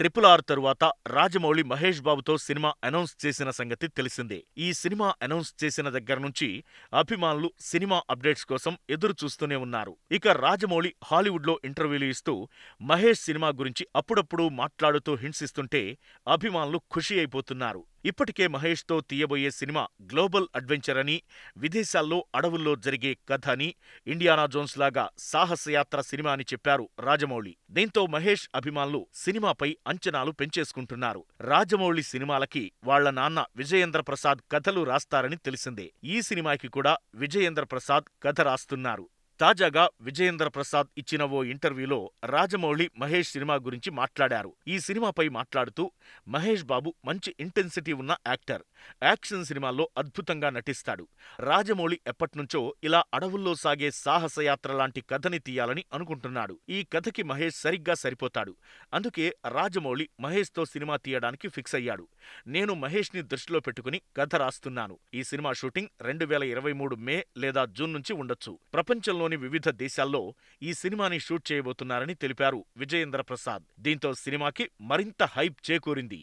triple R తరువాత రాజమౌళి మహేష్ బాబుతో cinema announce చేసిన సంగతి తెలిసిందే ఈ సినిమా అనౌన్స్ చేసిన దగ్గర నుంచి అభిమానులు సినిమా అప్డేట్స్ కోసం ఎదురు చూస్తూనే ఉన్నారు ఇక రాజమౌళి హాలీవుడ్లో ఇంటర్వ్యూలు ఇస్తూ మహేష్ సినిమా గురించి అప్పుడప్పుడు మాట్లాడుతూ హింసిస్తుంటే అభిమానులు ఖుషి అయిపోతున్నారు ఇప్పటికే మహేష్తో తీయబోయే సినిమా గ్లోబల్ అడ్వెంచర్ అని విదేశాల్లో అడవుల్లో జరిగే కథ అని ఇండియానా జోన్స్ లాగా సాహసయాత్ర సినిమా అని చెప్పారు రాజమౌళి దీంతో మహేష్ అభిమానులు సినిమాపై అంచనాలు పెంచేసుకుంటున్నారు రాజమౌళి సినిమాలకి వాళ్ల నాన్న విజయేంద్ర ప్రసాద్ కథలు రాస్తారని తెలిసిందే ఈ సినిమాకి కూడా విజయేంద్ర ప్రసాద్ కథ రాస్తున్నారు తాజాగా విజయేంద్ర ప్రసాద్ ఇచ్చిన ఓ ఇంటర్వ్యూలో రాజమౌళి మహేష్ సినిమా గురించి మాట్లాడారు ఈ సినిమాపై మాట్లాడుతూ మహేష్ బాబు మంచి ఇంటెన్సిటీ ఉన్న యాక్టర్ యాక్షన్ సినిమాల్లో అద్భుతంగా నటిస్తాడు రాజమౌళి ఎప్పటినుంచో ఇలా అడవుల్లో సాగే సాహసయాత్ర లాంటి కథని తీయాలని అనుకుంటున్నాడు ఈ కథకి మహేష్ సరిగ్గా సరిపోతాడు అందుకే రాజమౌళి మహేష్తో సినిమా తీయడానికి ఫిక్స్ అయ్యాడు నేను మహేష్ని దృష్టిలో పెట్టుకుని కథ రాస్తున్నాను ఈ సినిమా షూటింగ్ రెండు వేల ఇరవై మూడు మే లేదా జూన్ నుంచి ఉండొచ్చు ప్రపంచంలో ప్రపంచంలోని వివిధ దేశాల్లో ఈ సినిమాని షూట్ చేయబోతున్నారని తెలిపారు విజయేంద్ర ప్రసాద్ దీంతో సినిమాకి మరింత హైప్ చేకూరింది